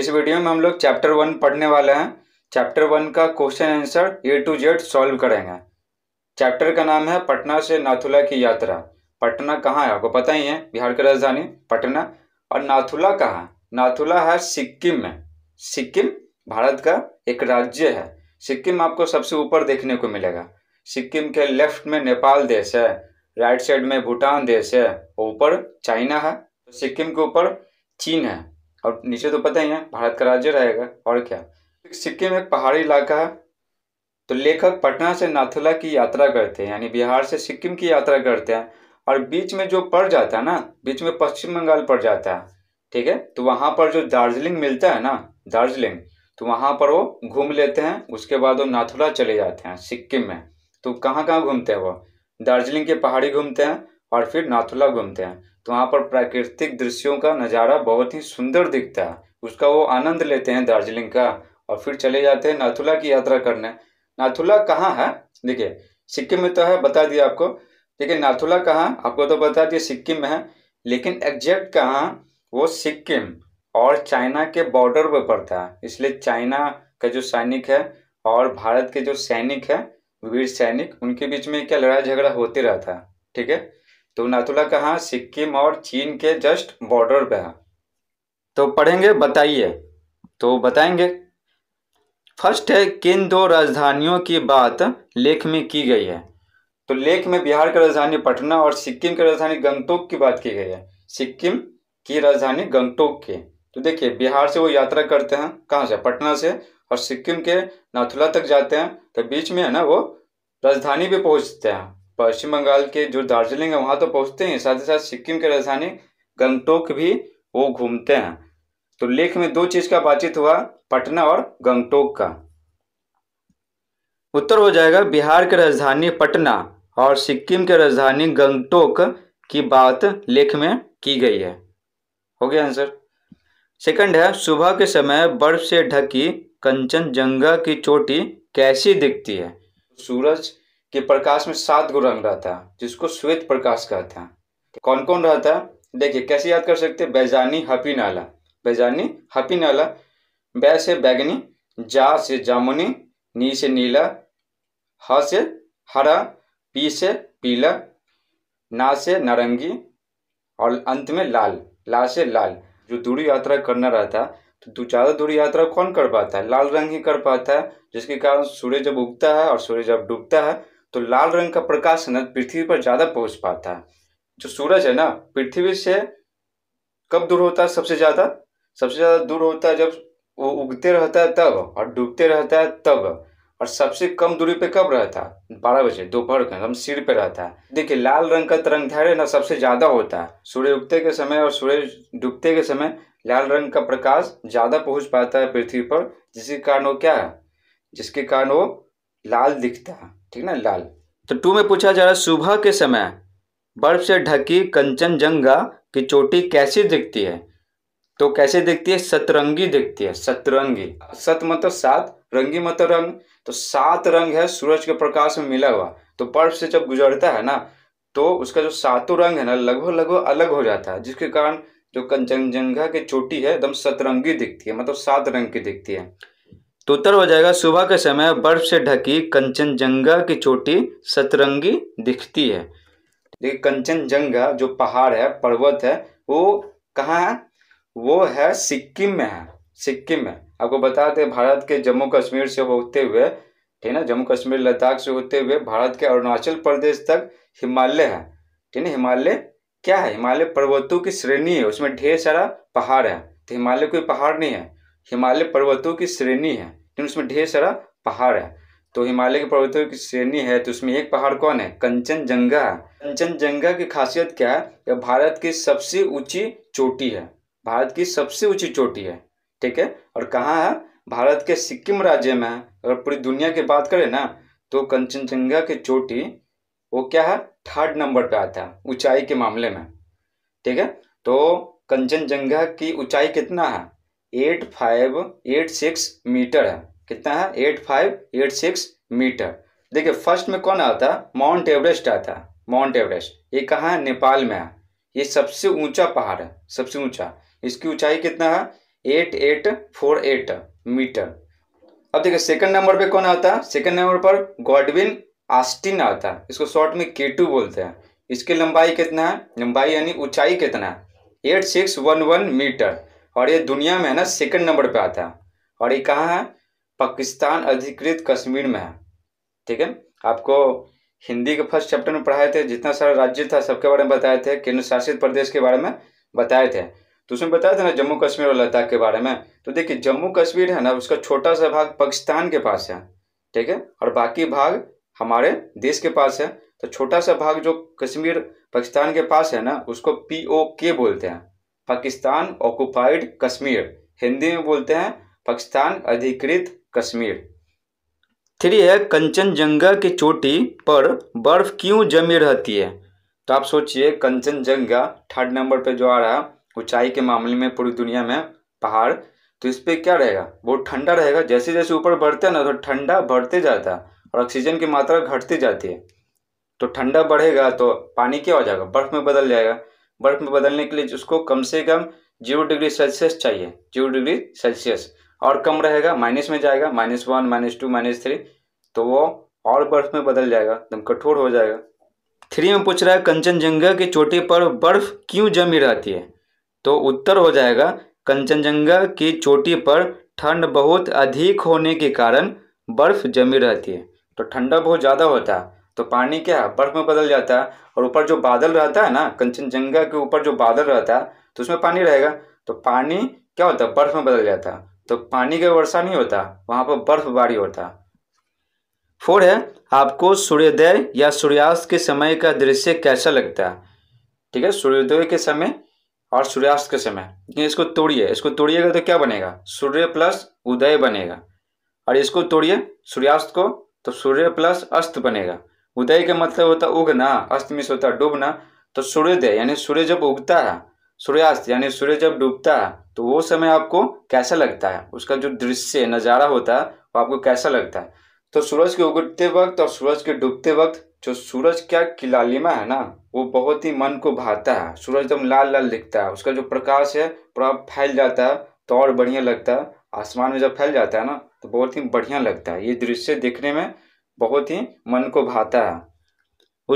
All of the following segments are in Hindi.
इस वीडियो में हम लोग चैप्टर वन पढ़ने वाले हैं चैप्टर वन का question answer A to Z सॉल्व करेंगे चैप्टर का नाम है पटना से नाथुला की यात्रा पटना कहाँ है आपको पता ही है बिहार की राजधानी पटना और नाथुला कहाँ है नाथुला है सिक्किम में सिक्किम भारत का एक राज्य है सिक्किम आपको सबसे ऊपर देखने को मिलेगा सिक्किम के लेफ्ट में नेपाल देश है राइट साइड में भूटान देश है ऊपर चाइना है तो सिक्किम के ऊपर चीन है और नीचे तो पता ही है भारत का राज्य रहेगा और क्या सिक्किम एक पहाड़ी इलाका है तो लेखक पटना से नाथुला की यात्रा करते हैं यानी बिहार से सिक्किम की यात्रा करते हैं और बीच में जो पड़ जाता है ना बीच में पश्चिम बंगाल पड़ जाता है ठीक है तो वहाँ पर जो दार्जिलिंग मिलता है ना दार्जिलिंग तो वहाँ पर वो घूम लेते हैं उसके बाद वो नाथुला चले जाते हैं सिक्किम में तो कहाँ कहाँ घूमते हैं वो दार्जिलिंग के पहाड़ी घूमते हैं और फिर नाथुला घूमते हैं तो वहाँ पर प्राकृतिक दृश्यों का नज़ारा बहुत ही सुंदर दिखता है उसका वो आनंद लेते हैं दार्जिलिंग का और फिर चले जाते हैं नाथुला की यात्रा करने नाथुला कहाँ है देखिए सिक्किम में तो है बता दिया आपको देखिए नाथुला कहाँ आपको तो बता दिया सिक्किम में है लेकिन एग्जैक्ट कहाँ वो सिक्किम और चाइना के बॉर्डर पर पड़ता है इसलिए चाइना का जो सैनिक है और भारत के जो सैनिक है वीर सैनिक उनके बीच में क्या लड़ाई झगड़ा होते रहता है ठीक है तो नाथुला कहाँ सिक्किम और चीन के जस्ट बॉर्डर पे है तो पढ़ेंगे बताइए तो बताएंगे फर्स्ट है किन दो राजधानियों की बात लेख में की गई है तो लेख में बिहार की राजधानी पटना और सिक्किम की राजधानी गंगटोक की बात की गई है सिक्किम की राजधानी गंगटोक की तो देखिए बिहार से वो यात्रा करते हैं कहाँ से पटना से और सिक्किम के नाथुला तक जाते हैं तो बीच में है ना वो राजधानी भी पहुँचते हैं पश्चिम बंगाल के जो दार्जिलिंग है वहाँ तो पहुँचते हैं साथ ही साथ सिक्किम की राजधानी गंगटोक भी वो घूमते हैं तो लेख में दो चीज़ का बातचीत हुआ पटना और गंगटोक का उत्तर हो जाएगा बिहार की राजधानी पटना और सिक्किम की राजधानी गंगटोक की बात लेख में की गई है हो गया आंसर सेकंड है सुबह के समय बर्फ से ढकी कंचन जंगा की चोटी कैसी दिखती है सूरज कि प्रकाश में सात गो रंग रहता है जिसको श्वेत प्रकाश कहते हैं कौन कौन रहता है देखिए कैसे याद कर सकते हैं बैजानी हपी नाला बैजानी हपी नाला बै से बैगनी जा से जामुनी नी से नीला ह से हरा पी से पीला ना से नारंगी और अंत में लाल ला से लाल जो दूरी यात्रा करना रहता है तो ज़्यादा दूरी यात्रा कौन कर पाता है लाल रंग ही कर पाता है जिसके कारण सूर्य जब उगता है और सूर्य जब डूबता है तो लाल रंग का प्रकाश है ना पृथ्वी पर ज़्यादा पहुंच पाता है जो सूरज है ना पृथ्वी से कब दूर होता है सबसे ज़्यादा सबसे ज़्यादा दूर होता है जब वो उगते रहता है तब और डूबते रहता है तब और सबसे कम दूरी पे कब रहता है बारह बजे दोपहर का हम सिर पे रहता है देखिए लाल रंग का धैर्य ना सबसे ज़्यादा होता है सूर्य उगते के समय और सूर्य डूबते के समय लाल रंग का प्रकाश ज़्यादा पहुंच पाता है पृथ्वी पर जिसके कारण वो क्या है जिसके कारण वो लाल दिखता है ठीक ना लाल तो टू में पूछा जा रहा है सुबह के समय बर्फ से ढकी कंचनजंगा की चोटी कैसी दिखती है तो कैसे दिखती है सतरंगी दिखती है सतरंगी सत मतलब सात रंगी मतलब रंग तो सात रंग है सूरज के प्रकाश में मिला हुआ तो बर्फ से जब गुजरता है ना तो उसका जो सातों रंग है ना लगभग लगभग अलग हो जाता है जिसके कारण जो कंचनजंगा की चोटी है एकदम सतरंगी दिखती है मतलब सात रंग की दिखती है तो उत्तर हो जाएगा सुबह के समय बर्फ से ढकी कंचनजंगा की चोटी सतरंगी दिखती है देखिए कंचनजंगा जो पहाड़ है पर्वत है वो कहाँ है वो है सिक्किम में है सिक्किम में आपको बता दें भारत के जम्मू कश्मीर से होते हुए ठीक है ना जम्मू कश्मीर लद्दाख से होते हुए भारत के अरुणाचल प्रदेश तक हिमालय है ठीक है हिमालय क्या है हिमालय पर्वतों की श्रेणी है उसमें ढेर सारा पहाड़ है तो हिमालय कोई पहाड़ नहीं है हिमालय पर्वतों की श्रेणी है लेकिन उसमें ढेर सारा पहाड़ है तो हिमालय के पर्वतों की श्रेणी है तो उसमें एक पहाड़ कौन है कंचनजंगा कंचनजंगा की खासियत क्या है यह भारत की सबसे ऊंची चोटी है भारत की सबसे ऊंची चोटी है ठीक है और कहाँ है भारत के सिक्किम राज्य में है अगर पूरी दुनिया की बात करें ना तो कंचनजंगा की चोटी वो क्या है थर्ड नंबर पे आता है ऊंचाई के मामले में ठीक है तो कंचनजंगा की ऊंचाई कितना है eight five eight six metre है कितना है eight five eight six metre देखिए फर्स्ट में कौन आता है माउंट एवरेस्ट आता है माउंट एवरेस्ट ये कहाँ है नेपाल में है ये सबसे ऊंचा पहाड़ है सबसे ऊंचा इसकी ऊंचाई कितना है eight eight four eight metre अब देखिए सेकंड नंबर पे कौन आता है सेकंड नंबर पर गॉडविन आस्टिन आता है इसको शॉर्ट में केटू बोलते हैं इसकी लंबाई कितना है लंबाई यानी ऊंचाई कितना है eight six one one metre और ये दुनिया में है ना सेकंड नंबर पे आता है और ये कहाँ है पाकिस्तान अधिकृत कश्मीर में है ठीक है आपको हिंदी के फर्स्ट चैप्टर में पढ़ाए थे जितना सारा राज्य था सबके बारे में बताए थे केंद्र शासित प्रदेश के बारे में बताए थे तो उसमें बताया था ना जम्मू कश्मीर और लद्दाख के बारे में तो देखिए जम्मू कश्मीर है ना उसका छोटा सा भाग पाकिस्तान के पास है ठीक है और बाकी भाग हमारे देश के पास है तो छोटा सा भाग जो कश्मीर पाकिस्तान के पास है ना उसको पी ओ के बोलते हैं पाकिस्तान ऑक्युपाइड कश्मीर हिंदी में बोलते हैं पाकिस्तान अधिकृत कश्मीर थ्री है कंचनजंगा की चोटी पर बर्फ क्यों जमी रहती है तो आप सोचिए कंचनजंगा थर्ड नंबर पे जो आ रहा है ऊंचाई के मामले में पूरी दुनिया में पहाड़ तो इस पर क्या रहेगा बहुत ठंडा रहेगा जैसे जैसे ऊपर बढ़ते ना तो ठंडा बढ़ते जाता है और ऑक्सीजन की मात्रा घटती जाती है तो ठंडा बढ़ेगा तो पानी क्या हो जाएगा बर्फ़ में बदल जाएगा बर्फ़ में बदलने के लिए उसको कम से कम जीरो डिग्री सेल्सियस चाहिए जीरो डिग्री सेल्सियस और कम रहेगा माइनस में जाएगा minus one minus two minus three तो वो और बर्फ़ में बदल जाएगा एकदम कठोर हो जाएगा थ्री में पूछ रहा है कंचनजंगा की चोटी पर बर्फ़ क्यों जमी रहती है तो उत्तर हो जाएगा कंचनजंगा की चोटी पर ठंड बहुत अधिक होने के कारण बर्फ़ जमी रहती है तो ठंडा बहुत ज़्यादा होता है तो पानी क्या बर्फ़ में बदल जाता है और ऊपर जो बादल रहता है ना कंचनजंगा के ऊपर जो बादल रहता है तो उसमें पानी रहेगा तो पानी क्या होता है बर्फ़ में बदल जाता है तो पानी का वर्षा नहीं होता वहां पर बर्फबारी होता फोर है आपको सूर्योदय या सूर्यास्त के समय का दृश्य कैसा लगता है ठीक है सूर्योदय के समय और सूर्यास्त के समय लेकिन इसको तोड़िए इसको तोड़िएगा तो क्या बनेगा सूर्य प्लस उदय बनेगा और इसको तोड़िए सूर्यास्त को तो सूर्य प्लस अस्त बनेगा उदय का मतलब होता उगना अस्त में होता डूबना तो सूर्योदय यानी सूर्य जब उगता है सूर्यास्त यानी सूर्य जब डूबता है तो वो समय आपको कैसा लगता है उसका जो दृश्य नज़ारा होता है वो आपको कैसा लगता है तो सूरज के उगते वक्त और सूरज के डूबते वक्त जो सूरज का किलालिमा है ना वो बहुत ही मन को भाता है सूरज एकदम लाल लाल दिखता है उसका जो प्रकाश है पूरा फैल जाता है तो और बढ़िया लगता है आसमान में जब फैल जाता है ना तो बहुत ही बढ़िया लगता है ये दृश्य देखने में बहुत ही मन को भाता है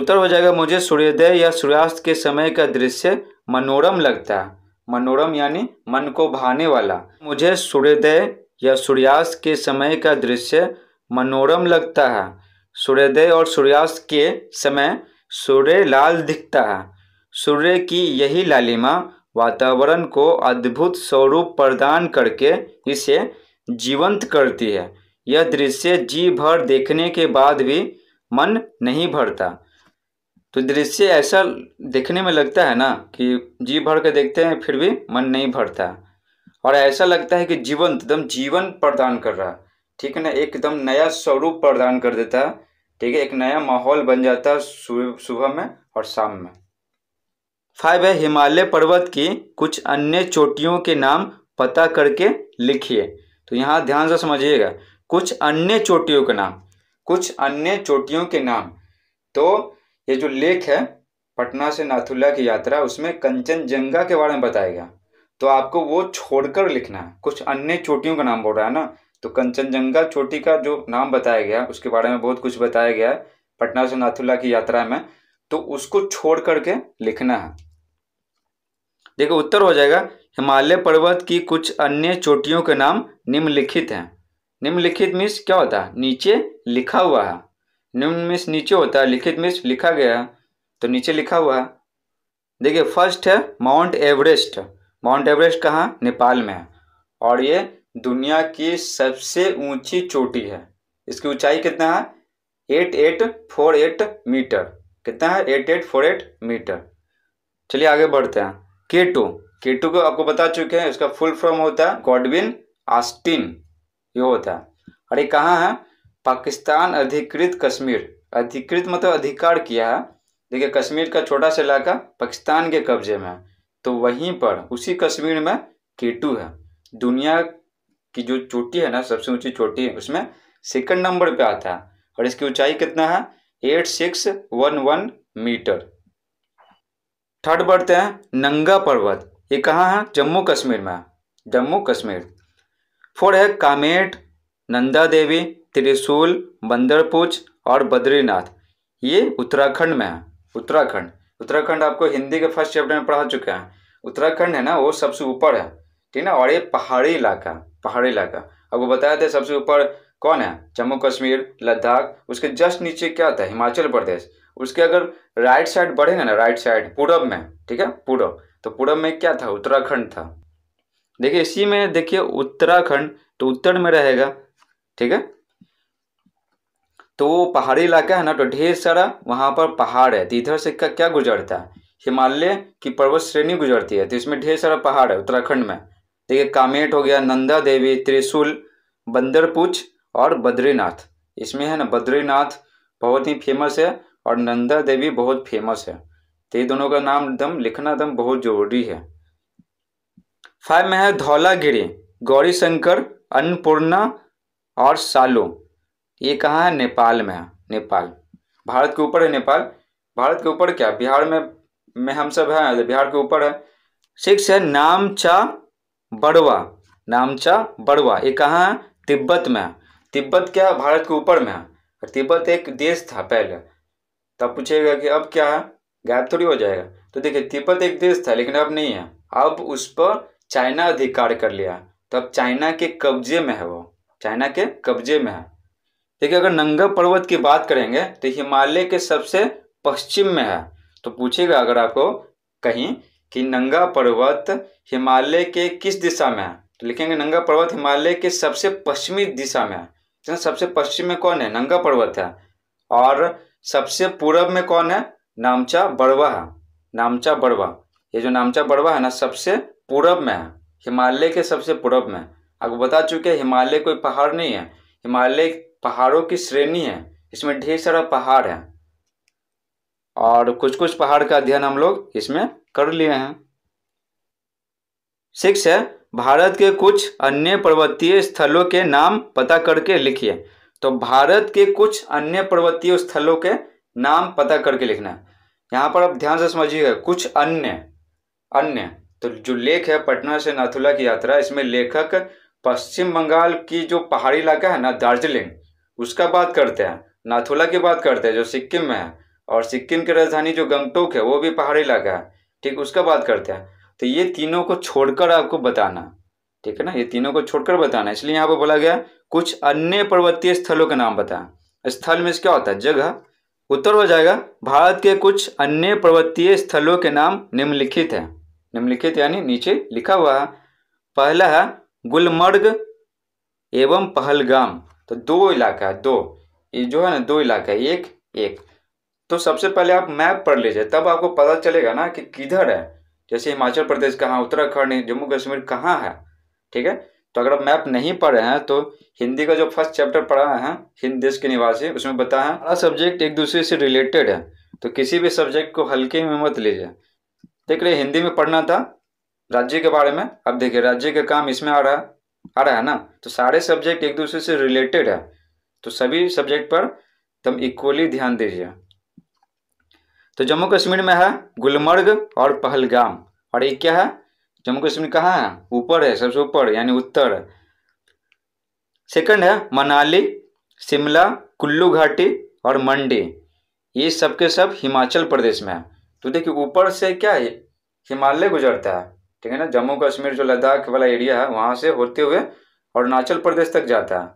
उत्तर हो जाएगा मुझे सूर्योदय या सूर्यास्त के समय का दृश्य मनोरम लगता है मनोरम यानी मन को भाने वाला मुझे सूर्योदय या सूर्यास्त के समय का दृश्य मनोरम लगता है सूर्योदय और सूर्यास्त के समय सूर्य लाल दिखता है सूर्य की यही लालिमा वातावरण को अद्भुत स्वरूप प्रदान करके इसे जीवंत करती है यह दृश्य जी भर देखने के बाद भी मन नहीं भरता तो दृश्य ऐसा देखने में लगता है ना कि जी भर के देखते हैं फिर भी मन नहीं भरता और ऐसा लगता है कि जीवन एकदम जीवन प्रदान कर रहा ठीक है ना एकदम नया स्वरूप प्रदान कर देता है ठीक है एक नया माहौल बन जाता है सुबह में और शाम में फाइव है हिमालय पर्वत की कुछ अन्य चोटियों के नाम पता करके लिखिए तो यहाँ ध्यान से समझिएगा कुछ अन्य चोटियों के नाम कुछ अन्य चोटियों के नाम तो ये जो लेख है पटना से नाथुला की यात्रा उसमें कंचनजंगा के बारे में बताया गया तो आपको वो छोड़कर लिखना है कुछ अन्य चोटियों का नाम बोल रहा है ना तो कंचनजंगा चोटी का जो नाम बताया गया उसके बारे में बहुत कुछ बताया गया है पटना से नाथुला की यात्रा में तो उसको छोड़ करके लिखना है देखो उत्तर हो जाएगा हिमालय पर्वत की कुछ अन्य चोटियों के नाम निम्नलिखित हैं निम्नलिखित मिस क्या होता है नीचे लिखा हुआ है निम्न मिस नीचे होता है लिखित मिस लिखा गया तो नीचे लिखा हुआ है देखिए फर्स्ट है माउंट एवरेस्ट माउंट एवरेस्ट कहाँ नेपाल में है और ये दुनिया की सबसे ऊंची चोटी है इसकी ऊंचाई कितना है eight eight four eight metre कितना है eight eight four eight metre चलिए आगे बढ़ते हैं के टू के टू को आपको बता चुके हैं इसका फुल फॉर्म होता है गॉडविन आस्टिन ये होता है और ये कहाँ है पाकिस्तान अधिकृत कश्मीर अधिकृत मतलब अधिकार किया है देखिए कश्मीर का छोटा सा इलाका पाकिस्तान के कब्जे में है तो वहीं पर उसी कश्मीर में केटू है दुनिया की जो चोटी है ना सबसे ऊंची चोटी है उसमें सेकंड नंबर पे आता है और इसकी ऊंचाई कितना है eight six one one metre third बढ़ते हैं नंगा पर्वत ये कहाँ है जम्मू कश्मीर में जम्मू कश्मीर फोर है कामेट नंदा देवी त्रिशूल बंदरपुच और बद्रीनाथ ये उत्तराखंड में है उत्तराखंड उत्तराखंड आपको हिंदी के फर्स्ट चैप्टर में पढ़ा चुके हैं उत्तराखंड है ना वो सबसे ऊपर है ठीक ना और ये पहाड़ी इलाका पहाड़ी इलाका आपको बताया था सबसे ऊपर कौन है जम्मू कश्मीर लद्दाख उसके जस्ट नीचे क्या आता है हिमाचल प्रदेश उसके अगर राइट साइड बढ़ेंगे ना राइट साइड पूरब में ठीक है पूरब तो पूरब में क्या था उत्तराखंड था देखिए इसी में देखिए उत्तराखंड तो उत्तर में रहेगा ठीक है तो वो पहाड़ी इलाका है ना तो ढेर सारा वहाँ पर पहाड़ है तो इधर से क्या क्या गुजरता है हिमालय की पर्वत श्रेणी गुजरती है तो इसमें ढेर सारा पहाड़ है उत्तराखंड में देखिए कामेट हो गया नंदा देवी त्रिशूल बंदरपुछ और बद्रीनाथ इसमें है ना बद्रीनाथ बहुत ही फेमस है और नंदा देवी बहुत फेमस है तो ये दोनों का नाम एकदम लिखना एकदम बहुत ज़रूरी है फाइव में है धौलागिरी गौरी शंकर अन्नपूर्णा और सालो ये कहाँ है नेपाल में है नेपाल भारत के ऊपर है नेपाल भारत के ऊपर क्या बिहार में में हम सब हैं बिहार के ऊपर है सिक्स है नामचा बड़वा नामचा बड़वा ये कहाँ है तिब्बत में तिब्बत क्या है भारत के ऊपर में है तिब्बत एक देश था पहले तब पूछेगा कि अब क्या है गायब थोड़ी हो जाएगा तो देखिए तिब्बत एक देश था लेकिन अब नहीं है अब उस पर चाइना अधिकार कर लिया तो अब चाइना के कब्जे में है वो चाइना के कब्जे में है देखिए अगर नंगा पर्वत की बात करेंगे तो हिमालय के सबसे पश्चिम में है तो पूछेगा अगर आपको कहीं कि नंगा पर्वत हिमालय के किस दिशा में है तो लिखेंगे नंगा पर्वत हिमालय के सबसे पश्चिमी दिशा में है तो सबसे पश्चिम में कौन है नंगा पर्वत है और सबसे पूरब में कौन है नामचा बड़वा है नामचा बड़वा ये जो नामचा बड़वा है ना सबसे पूरब में है हिमालय के सबसे पूरब में आपको बता चुके हिमालय कोई पहाड़ नहीं है हिमालय पहाड़ों की श्रेणी है इसमें ढेर सारा पहाड़ है और कुछ कुछ पहाड़ का अध्ययन हम लोग इसमें कर लिए हैं सिक्स है भारत के कुछ अन्य पर्वतीय स्थलों के नाम पता करके लिखिए तो भारत के कुछ अन्य पर्वतीय स्थलों के नाम पता करके लिखना है यहाँ पर आप ध्यान से समझिएगा कुछ अन्य अन्य तो जो लेख है पटना से नाथुला की यात्रा इसमें लेखक पश्चिम बंगाल की जो पहाड़ी इलाका है ना दार्जिलिंग उसका बात करते हैं नाथुला की बात करते हैं जो सिक्किम में है और सिक्किम की राजधानी जो गंगटोक है वो भी पहाड़ी इलाका है ठीक उसका बात करते हैं तो ये तीनों को छोड़कर आपको बताना ठीक है ना ये तीनों को छोड़कर बताना इसलिए यहाँ पर बोला गया कुछ अन्य पर्वतीय स्थलों के नाम बताएं स्थल में क्या होता है जगह उत्तर हो जाएगा भारत के कुछ अन्य पर्वतीय स्थलों के नाम निम्नलिखित हैं निम्नलिखित यानी नीचे लिखा हुआ है पहला है गुलमर्ग एवं पहलगाम तो दो इलाका है दो ये जो है ना दो इलाका है एक एक तो सबसे पहले आप मैप पढ़ लीजिए तब आपको पता चलेगा ना कि किधर है जैसे हिमाचल प्रदेश कहाँ उत्तराखंड जम्मू कश्मीर कहाँ है ठीक है तो अगर आप मैप नहीं पढ़े हैं तो हिंदी का जो फर्स्ट चैप्टर पढ़ा है हाँ, हिंद देश के निवासी उसमें बताया सब्जेक्ट एक दूसरे से रिलेटेड है तो किसी भी सब्जेक्ट को हल्के में मत लीजिए देख रहे हिंदी में पढ़ना था राज्य के बारे में अब देखिए राज्य का काम इसमें आ रहा है आ रहा है ना तो सारे सब्जेक्ट एक दूसरे से रिलेटेड है तो सभी सब्जेक्ट पर तुम इक्वली ध्यान दीजिए तो जम्मू कश्मीर में है गुलमर्ग और पहलगाम और ये क्या है जम्मू कश्मीर कहाँ है ऊपर है सबसे ऊपर यानी उत्तर सेकंड है मनाली शिमला कुल्लू घाटी और मंडी ये सब के सब हिमाचल प्रदेश में है तो देखिए ऊपर से क्या है हिमालय गुजरता है ठीक है ना जम्मू कश्मीर जो लद्दाख वाला एरिया है वहाँ से होते हुए अरुणाचल प्रदेश तक जाता है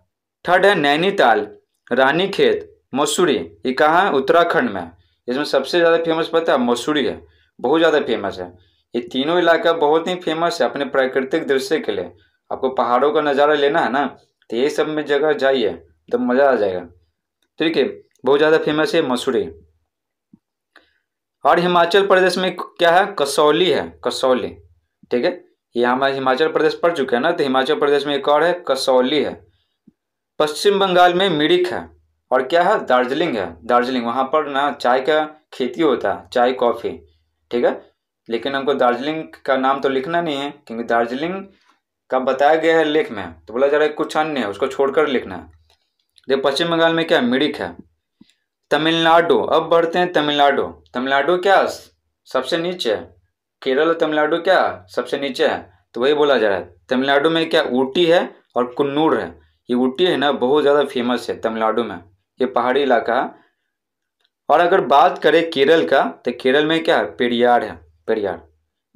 थर्ड है नैनीताल रानीखेत मसूरी ये कहाँ है उत्तराखंड में इसमें सबसे ज़्यादा फेमस पता है मसूरी है बहुत ज़्यादा फेमस है ये तीनों इलाका बहुत ही फेमस है अपने प्राकृतिक दृश्य के लिए आपको पहाड़ों का नज़ारा लेना है ना तो ये सब में जगह जाइए तो मज़ा आ जाएगा ठीक तो है बहुत ज़्यादा फेमस है मसूरी और हिमाचल प्रदेश में क्या है कसौली है कसौली ठीक है ये हमारे हिमाचल प्रदेश पड़ चुके हैं ना तो हिमाचल प्रदेश में एक और है कसौली है पश्चिम बंगाल में मिरिक है और क्या है दार्जिलिंग है दार्जिलिंग वहाँ पर ना चाय का खेती होता है चाय कॉफ़ी ठीक है लेकिन हमको दार्जिलिंग का नाम तो लिखना नहीं है क्योंकि दार्जिलिंग का बताया गया है लेख में तो बोला जा रहा है कुछ अन्य है उसको छोड़कर लिखना है देखिए पश्चिम बंगाल में क्या मिरिक है तमिलनाडु अब बढ़ते हैं तमिलनाडु तमिलनाडु क्या सबसे नीचे है केरल और तमिलनाडु क्या सबसे नीचे है तो वही बोला जा रहा है तमिलनाडु में क्या ऊटी है और कन्नूर है ये ऊटी है ना बहुत ज़्यादा फेमस है तमिलनाडु में ये पहाड़ी इलाका है और अगर बात करें केरल का तो केरल में क्या है पेरियार है पेरियार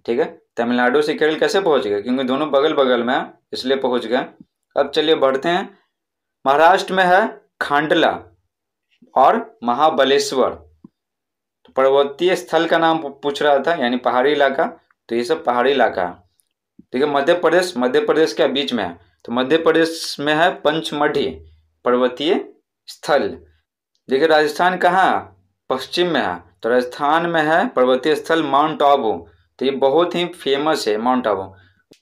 ठीक है तमिलनाडु से केरल कैसे पहुँच गए क्योंकि दोनों बगल बगल में इसलिए पहुँच गए अब चलिए बढ़ते हैं महाराष्ट्र में है खांडला और महाबलेश्वर तो पर्वतीय स्थल का नाम पूछ रहा था यानी पहाड़ी इलाका तो ये सब पहाड़ी इलाका है ठीक है मध्य प्रदेश मध्य प्रदेश के बीच में है तो मध्य प्रदेश में है पंचमढ़ी पर्वतीय स्थल देखिए राजस्थान कहाँ पश्चिम में है तो राजस्थान में है पर्वतीय स्थल माउंट आबू तो ये बहुत ही फेमस है माउंट आबू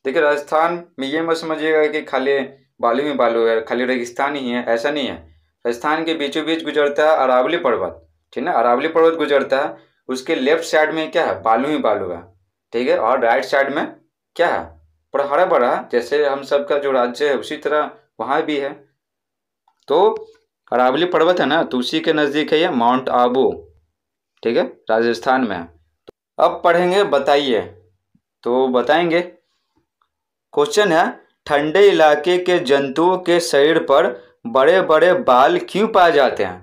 देखिए राजस्थान में ये मत समझिएगा कि खाली बालू ही बालू है खाली रेगिस्तान ही है ऐसा नहीं है राजस्थान के बीचों बीच गुजरता है अरावली पर्वत ठीक है ना अरावली पर्वत गुजरता है उसके लेफ्ट साइड में क्या है बालू ही बालू है ठीक है और राइट साइड में क्या है पर हरा भरा जैसे हम सब का जो राज्य है उसी तरह वहाँ भी है तो अरावली पर्वत है ना तो उसी के नज़दीक है ये माउंट आबू ठीक है राजस्थान में तो अब पढ़ेंगे बताइए तो बताएंगे क्वेश्चन है ठंडे इलाके के जंतुओं के शरीर पर बड़े बड़े बाल क्यों पाए जाते हैं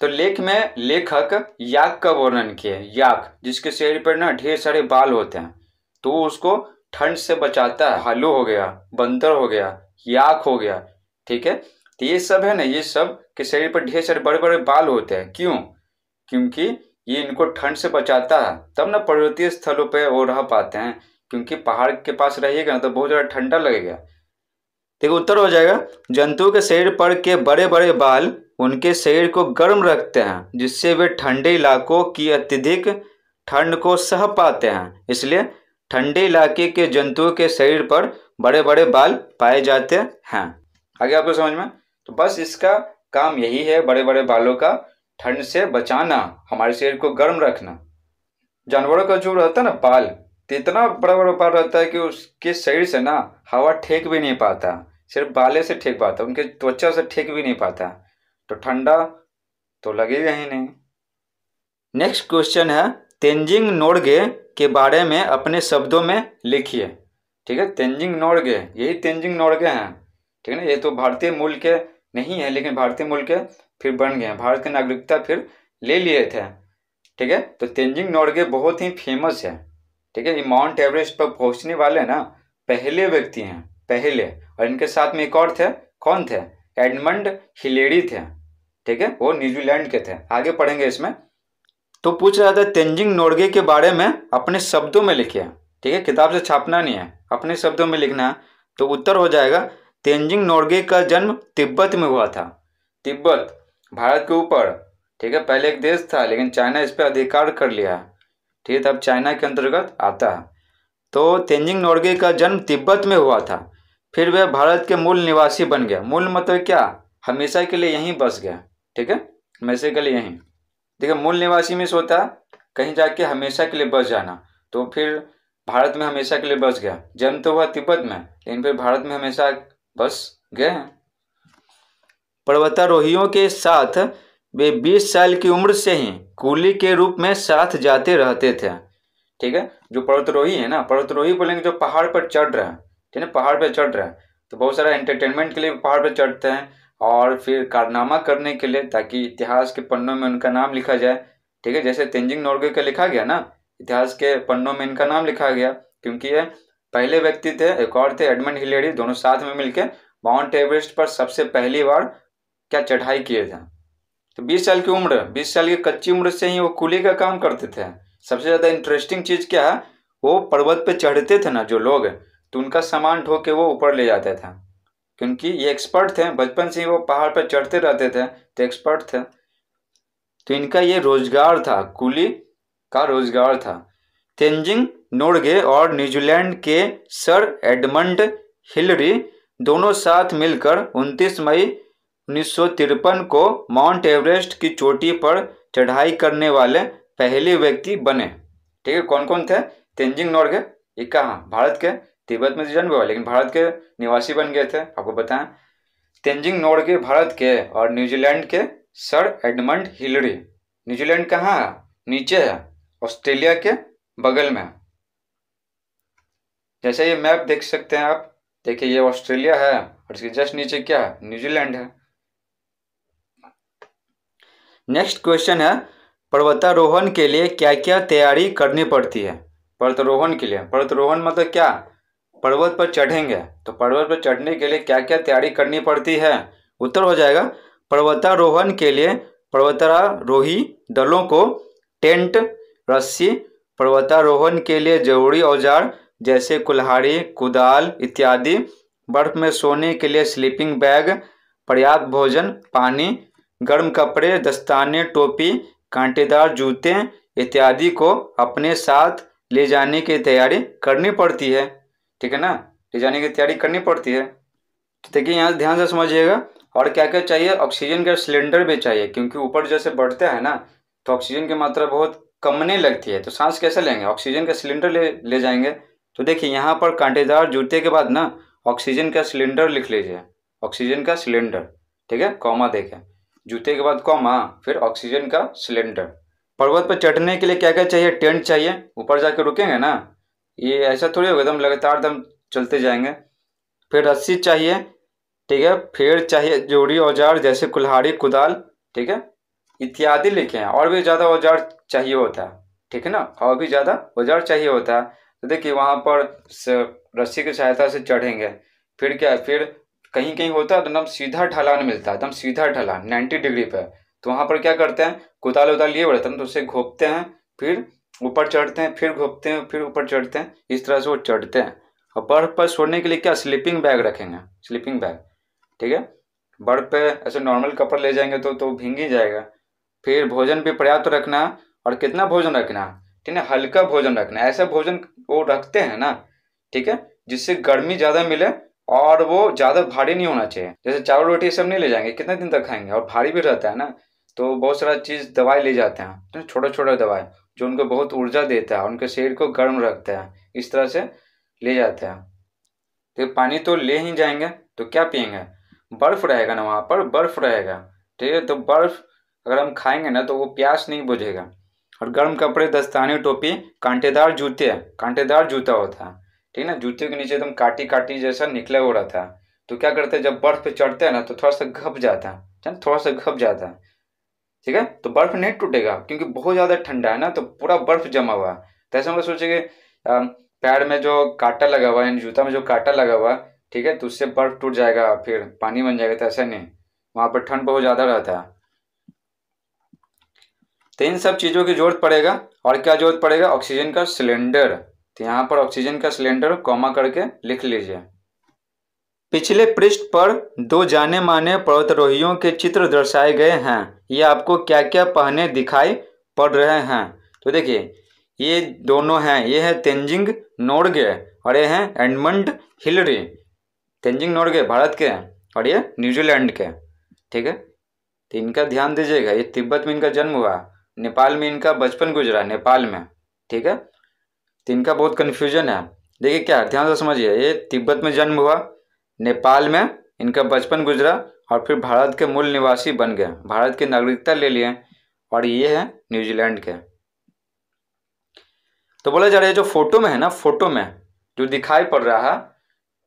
तो लेख में लेखक याक का वर्णन किए याक जिसके शरीर पर ना ढेर सारे बाल होते हैं तो उसको ठंड से बचाता है हालू हो गया बंदर हो गया याक हो गया ठीक है तो ये सब है ना ये सब के शरीर पर ढेर सारे बड़े बड़े बाल होते हैं क्यों क्योंकि ये इनको ठंड से बचाता है तब ना पर्वतीय स्थलों पे वो रह पाते हैं क्योंकि पहाड़ के पास रहिएगा ना तो बहुत ज़्यादा ठंडा लगेगा देखो उत्तर हो जाएगा जंतु के शरीर पर के बड़े बड़े बाल उनके शरीर को गर्म रखते हैं जिससे वे ठंडे इलाकों की अत्यधिक ठंड को सह पाते हैं इसलिए ठंडे इलाके के जंतुओं के शरीर पर बड़े बड़े बाल पाए जाते हैं आगे आपको समझ में तो बस इसका काम यही है बड़े बड़े बालों का ठंड से बचाना हमारे शरीर को गर्म रखना जानवरों का जो रहता है ना बाल तो इतना बड़ा बड़ा बाल रहता है कि उसके शरीर से ना हवा ठेक भी नहीं पाता सिर्फ बाले से ठेक पाता उनके त्वचा से ठेक भी नहीं पाता तो ठंडा तो लगेगा ही नहीं नेक्स्ट क्वेश्चन है तेंजिंग नोड़गे के बारे में अपने शब्दों में लिखिए ठीक है तेंजिंग नोड़गे यही तेंजिंग नोड़गे हैं ठीक है ना ये तो भारतीय मूल के नहीं है लेकिन भारतीय मूल के फिर बन गए हैं भारत की नागरिकता फिर ले लिए थे ठीक है तो तेंजिंग नोड़गे बहुत ही फेमस है ठीक है ये माउंट एवरेस्ट पर पहुंचने वाले ना पहले व्यक्ति हैं पहले और इनके साथ में एक और थे कौन थे एडमंड हिलेरी थे ठीक है वो न्यूजीलैंड के थे आगे पढ़ेंगे इसमें तो पूछ रहा था तेंजिंग नोरगे के बारे में अपने शब्दों में लिखिए ठीक है किताब से छापना नहीं है अपने शब्दों में लिखना है तो उत्तर हो जाएगा तेंजिंग नोरगे का जन्म तिब्बत में हुआ था तिब्बत भारत के ऊपर ठीक है पहले एक देश था लेकिन चाइना इस पर अधिकार कर लिया ठीक है तब चाइना के अंतर्गत आता है तो तेंजिंग नोरगे का जन्म तिब्बत में हुआ था फिर वह भारत के मूल निवासी बन गया मूल मतलब क्या हमेशा के लिए यहीं बस गया ठीक है हमेशा के लिए यहीं देखिए मूल निवासी में सोता कहीं जाके हमेशा के लिए बस जाना तो फिर भारत में हमेशा के लिए बस गया जन्म तो हुआ तिब्बत में लेकिन फिर भारत में हमेशा बस गए पर्वतारोहियों के साथ वे 20 साल की उम्र से ही कूली के रूप में साथ जाते रहते थे ठीक है जो पर्वतरोही है ना पर्वतरोही बोलेंगे जो पहाड़ पर चढ़ रहे हैं ठीक है पहाड़ पर चढ़ रहे हैं तो बहुत सारा एंटरटेनमेंट के लिए पहाड़ पे चढ़ते हैं और फिर कारनामा करने के लिए ताकि इतिहास के पन्नों में उनका नाम लिखा जाए ठीक है जैसे तेंजिंग नोर्गे का लिखा गया ना इतिहास के पन्नों में इनका नाम लिखा गया क्योंकि ये पहले व्यक्ति थे एक और थे एडमंड हिलेरी दोनों साथ में मिलकर माउंट एवरेस्ट पर सबसे पहली बार क्या चढ़ाई किए थे तो 20 साल की उम्र 20 साल की कच्ची उम्र से ही वो कूली का काम करते थे सबसे ज़्यादा इंटरेस्टिंग चीज़ क्या है वो पर्वत पे चढ़ते थे ना जो लोग तो उनका सामान ढो के वो ऊपर ले जाते थे क्योंकि ये एक्सपर्ट थे बचपन से ही वो पहाड़ पर चढ़ते रहते थे तो एक्सपर्ट थे तो इनका ये रोजगार था कुली का रोजगार था तेंजिंग नोर्गे और न्यूजीलैंड के सर एडमंड हिलरी दोनों साथ मिलकर 29 मई उन्नीस को माउंट एवरेस्ट की चोटी पर चढ़ाई करने वाले पहले व्यक्ति बने ठीक है कौन कौन थे तेंजिंग नोर्गे ये कहाँ भारत के तिब्बत में जन्म हुआ लेकिन भारत के निवासी बन गए थे आपको बताएं तेंजिंग के भारत के और न्यूजीलैंड के सर एडमंड हिलरी न्यूजीलैंड कहाँ है नीचे है ऑस्ट्रेलिया के बगल में जैसे ये मैप देख सकते हैं आप देखिए ये ऑस्ट्रेलिया है और इसके जस्ट नीचे क्या है न्यूजीलैंड है नेक्स्ट क्वेश्चन है पर्वतारोहण के लिए क्या क्या तैयारी करनी पड़ती है पर्वतारोहण के लिए पर्वतारोहण मतलब क्या पर्वत पर चढ़ेंगे तो पर्वत पर चढ़ने के लिए क्या क्या तैयारी करनी पड़ती है उत्तर हो जाएगा पर्वतारोहण के लिए पर्वतारोही दलों को टेंट रस्सी पर्वतारोहण के लिए जरूरी औजार जैसे कुल्हाड़ी कुदाल इत्यादि बर्फ में सोने के लिए स्लीपिंग बैग पर्याप्त भोजन पानी गर्म कपड़े दस्ताने टोपी कांटेदार जूते इत्यादि को अपने साथ ले जाने की तैयारी करनी पड़ती है ठीक है ना डिजाइनिंग की तैयारी करनी पड़ती है तो देखिए यहाँ ध्यान से समझिएगा और क्या क्या चाहिए ऑक्सीजन का सिलेंडर भी चाहिए क्योंकि ऊपर जैसे बढ़ता है ना तो ऑक्सीजन की मात्रा बहुत कमने लगती है तो सांस कैसे लेंगे ऑक्सीजन का सिलेंडर ले ले जाएंगे तो देखिए यहाँ पर कांटेदार जूते के बाद ना ऑक्सीजन का सिलेंडर लिख लीजिए ऑक्सीजन का सिलेंडर ठीक है कॉमा देखें जूते के बाद कॉमा फिर ऑक्सीजन का सिलेंडर पर्वत पर चढ़ने के लिए क्या क्या चाहिए टेंट चाहिए ऊपर जाके रुकेंगे ना ये ऐसा थोड़ी होगा एकदम लगातार एकदम चलते जाएंगे फिर रस्सी चाहिए ठीक है फिर चाहिए जोड़ी औजार जैसे कुल्हाड़ी कुदाल ठीक है इत्यादि लिखे हैं और भी ज़्यादा औजार चाहिए होता है ठीक है ना और भी ज़्यादा औजार चाहिए होता है तो देखिए वहाँ पर रस्सी की सहायता से चढ़ेंगे फिर क्या है फिर कहीं कहीं होता है तो एकदम सीधा ढलान मिलता है एकदम सीधा ढलान नाइन्टी डिग्री पर तो वहाँ पर क्या करते हैं कुदाल उदाल लिए बढ़ते हैं तो उसे घोपते हैं फिर ऊपर चढ़ते हैं फिर घूमते हैं फिर ऊपर चढ़ते हैं इस तरह से वो चढ़ते हैं और बर्फ़ पर सोने के लिए क्या स्लीपिंग बैग रखेंगे स्लीपिंग बैग ठीक है बर्फ़ पे ऐसे नॉर्मल कपड़े ले जाएंगे तो तो भींग ही जाएगा फिर भोजन भी पर्याप्त रखना और कितना भोजन रखना ठीक है हल्का भोजन रखना ऐसा भोजन वो रखते हैं ना ठीक है जिससे गर्मी ज़्यादा मिले और वो ज़्यादा भारी नहीं होना चाहिए जैसे चावल रोटी सब नहीं ले जाएंगे कितने दिन तक खाएंगे और भारी भी रहता है ना तो बहुत सारा चीज़ दवाई ले जाते हैं तो छोटा छोटा दवाई जो उनको बहुत ऊर्जा देता है उनके शरीर को गर्म रखता है इस तरह से ले जाते हैं तो पानी तो ले ही जाएंगे तो क्या पियेंगे बर्फ़ रहेगा ना वहाँ पर बर्फ़ रहेगा ठीक है तो बर्फ़ अगर हम खाएंगे ना तो वो प्यास नहीं बुझेगा और गर्म कपड़े दस्ताने टोपी कांटेदार जूते कांटेदार जूता होता है ठीक है ना जूते के नीचे एकदम काटी काटी जैसा निकला हो रहा था तो क्या करते हैं जब बर्फ़ पे चढ़ते हैं ना तो थोड़ा सा घप जाता है थोड़ा सा घप जाता है ठीक है तो बर्फ नहीं टूटेगा क्योंकि बहुत ज़्यादा ठंडा है ना तो पूरा बर्फ जमा हुआ है तो ऐसे में सोचेंगे पैर में जो कांटा लगा हुआ है जूता में जो कांटा लगा हुआ है ठीक है तो उससे बर्फ टूट जाएगा फिर पानी बन जाएगा तो ऐसा नहीं वहां पर ठंड बहुत ज़्यादा रहता है तो इन सब चीज़ों की जरूरत पड़ेगा और क्या जरूरत पड़ेगा ऑक्सीजन का सिलेंडर तो यहाँ पर ऑक्सीजन का सिलेंडर कॉमा करके लिख लीजिए पिछले पृष्ठ पर दो जाने माने पर्वतरोहियों के चित्र दर्शाए गए हैं ये आपको क्या क्या पहने दिखाई पड़ रहे हैं तो देखिए ये दोनों हैं ये है तेंजिंग नोर्गे और ये हैं एडमंड हिलरी तेंजिंग नोर्गे भारत के और ये न्यूजीलैंड के ठीक है तो इनका ध्यान दीजिएगा ये तिब्बत में इनका जन्म हुआ नेपाल में इनका बचपन गुजरा नेपाल में ठीक है तो इनका बहुत कन्फ्यूजन है देखिए क्या ध्यान से समझिए ये तिब्बत में जन्म हुआ नेपाल में इनका बचपन गुजरा और फिर भारत के मूल निवासी बन गए भारत की नागरिकता ले लिए और ये है न्यूजीलैंड के तो बोला जा रहा है जो फोटो में है ना फोटो में जो दिखाई पड़ रहा है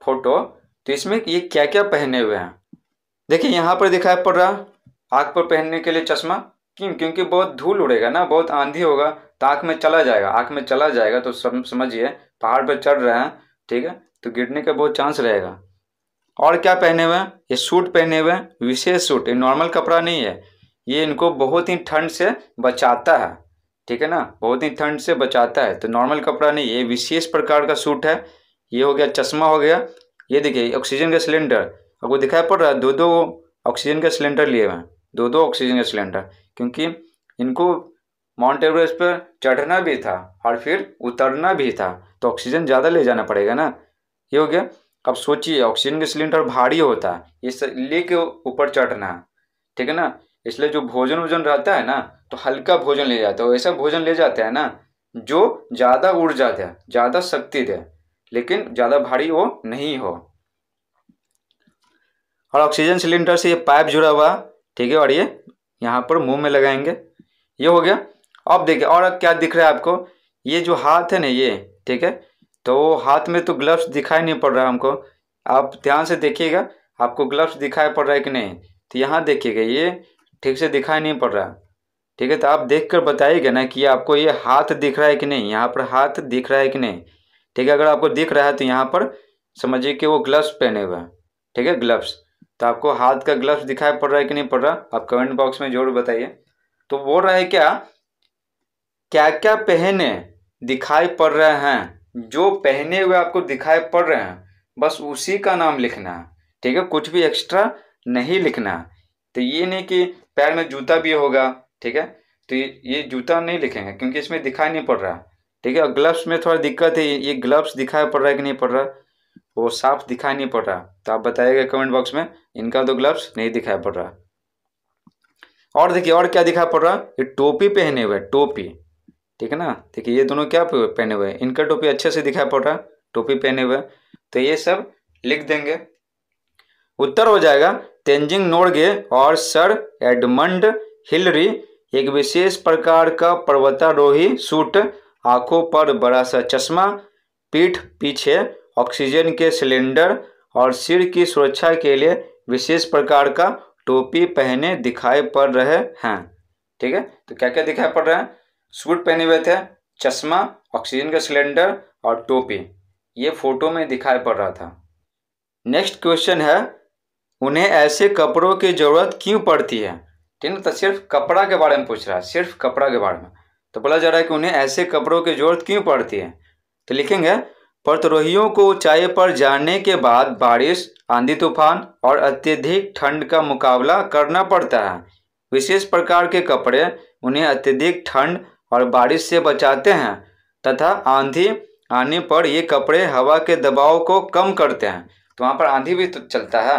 फोटो तो इसमें ये क्या क्या पहने हुए हैं देखिए यहाँ पर दिखाई पड़ रहा आँख पर पहनने के लिए चश्मा क्यों क्योंकि बहुत धूल उड़ेगा ना बहुत आंधी होगा तो आँख में चला जाएगा आँख में चला जाएगा तो समझिए पहाड़ पर चढ़ रहे हैं ठीक है तो गिरने का बहुत चांस रहेगा और क्या पहने हुए हैं ये सूट पहने हुए हैं विशेष सूट ये नॉर्मल कपड़ा नहीं है ये इनको बहुत ही ठंड से बचाता है ठीक है ना बहुत ही ठंड से बचाता है तो नॉर्मल कपड़ा नहीं ये विशेष प्रकार का सूट है ये हो गया चश्मा हो गया ये देखिए ऑक्सीजन का सिलेंडर आपको दिखाई पड़ रहा है दो दो ऑक्सीजन का सिलेंडर लिए हुए हैं दो दो ऑक्सीजन का सिलेंडर क्योंकि इनको माउंट एवरेस्ट पर चढ़ना भी था और फिर उतरना भी था तो ऑक्सीजन ज़्यादा ले जाना पड़ेगा ना ये हो गया अब सोचिए ऑक्सीजन के सिलेंडर भारी होता है इस लेके ऊपर चढ़ना ठीक है ना इसलिए जो भोजन वोजन रहता है ना तो हल्का भोजन ले जाता है ऐसा भोजन ले जाते हैं ना जो ज़्यादा ऊर्जा दे ज़्यादा शक्ति दे लेकिन ज़्यादा भारी वो नहीं हो और ऑक्सीजन सिलेंडर से ये पाइप जुड़ा हुआ ठीक है और ये यहाँ पर मुंह में लगाएंगे ये हो गया अब देखिए और अब क्या दिख रहा है आपको ये जो हाथ है ना ये ठीक है तो हाथ में तो ग्लव्स दिखाई नहीं पड़ रहा हमको आप ध्यान से देखिएगा आपको ग्लव्स दिखाई पड़ रहा है कि नहीं तो यहाँ देखिएगा ये ठीक से दिखाई नहीं पड़ रहा ठीक है तो आप देख कर बताइएगा ना कि आपको ये हाथ दिख रहा है कि नहीं यहाँ पर हाथ दिख रहा है कि नहीं ठीक है अगर आपको दिख रहा है तो यहाँ पर समझिए कि वो ग्लव्स पहने हुए हैं ठीक है ग्लव्स तो आपको हाथ का ग्लव्स दिखाई पड़ रहा है कि नहीं पड़ रहा आप कमेंट बॉक्स में जरूर बताइए तो बोल रहा है क्या क्या क्या पहने दिखाई पड़ रहे हैं जो पहने हुए आपको दिखाई पड़ रहे हैं बस उसी का नाम लिखना है ठीक है कुछ भी एक्स्ट्रा नहीं लिखना तो ये नहीं कि पैर में जूता भी होगा ठीक है तो ये जूता नहीं लिखेंगे क्योंकि इसमें दिखाई नहीं पड़ रहा ठीक है ग्लव्स में थोड़ा दिक्कत है ये ग्लव्स दिखाई पड़ रहा है कि नहीं पड़ रहा वो साफ दिखाई नहीं पड़ रहा तो आप बताइएगा कमेंट बॉक्स में इनका तो ग्लव्स नहीं दिखाई पड़ रहा और देखिए और क्या दिखाई पड़ रहा है ये टोपी पहने हुए टोपी ठीक है ना देखिए ये दोनों क्या पहने हुए हैं इनका टोपी अच्छे से दिखाई पड़ रहा है टोपी पहने हुए तो ये सब लिख देंगे उत्तर हो जाएगा तेंजिंग नोड़गे और सर एडमंड हिलरी एक विशेष प्रकार का पर्वतारोही सूट आंखों पर बड़ा सा चश्मा पीठ पीछे ऑक्सीजन के सिलेंडर और सिर की सुरक्षा के लिए विशेष प्रकार का टोपी पहने दिखाई पड़ रहे हैं ठीक है तो क्या क्या दिखाई पड़ रहा है सूट पहने हुए थे चश्मा ऑक्सीजन का सिलेंडर और टोपी ये फोटो में दिखाई पड़ रहा था नेक्स्ट क्वेश्चन है उन्हें ऐसे कपड़ों की ज़रूरत क्यों पड़ती है ठीक है तो सिर्फ कपड़ा के बारे में पूछ रहा है सिर्फ कपड़ा के बारे में तो बोला जा रहा है कि उन्हें ऐसे कपड़ों की ज़रूरत क्यों पड़ती है तो लिखेंगे पर्तरोहियों को ऊंचाई पर जाने के बाद बारिश आंधी तूफान और अत्यधिक ठंड का मुकाबला करना पड़ता है विशेष प्रकार के कपड़े उन्हें अत्यधिक ठंड और बारिश से बचाते हैं तथा आंधी आने पर ये कपड़े हवा के दबाव को कम करते हैं तो वहाँ पर आंधी भी तो चलता है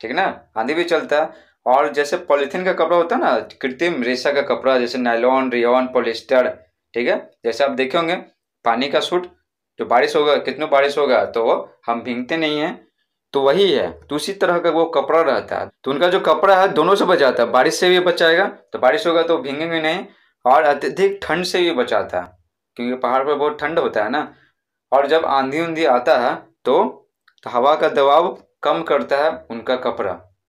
ठीक ना आंधी भी चलता है और जैसे पॉलीथीन का कपड़ा होता है ना कृत्रिम रेशा का कपड़ा जैसे नायलॉन रियॉन पॉलिस्टर ठीक है जैसे आप देखे होंगे पानी का सूट जो बारिश होगा कितनों बारिश होगा तो वो हम भींगते नहीं हैं तो वही है तो उसी तरह का वो कपड़ा रहता है तो उनका जो कपड़ा है दोनों से बचाता है बारिश से भी बचाएगा तो बारिश होगा तो भींगेंगे नहीं और अत्यधिक ठंड से भी बचाता है क्योंकि पहाड़ पर बहुत ठंड होता है ना और जब आंधी उंधी आता है तो हवा का दबाव कम करता है उनका कपड़ा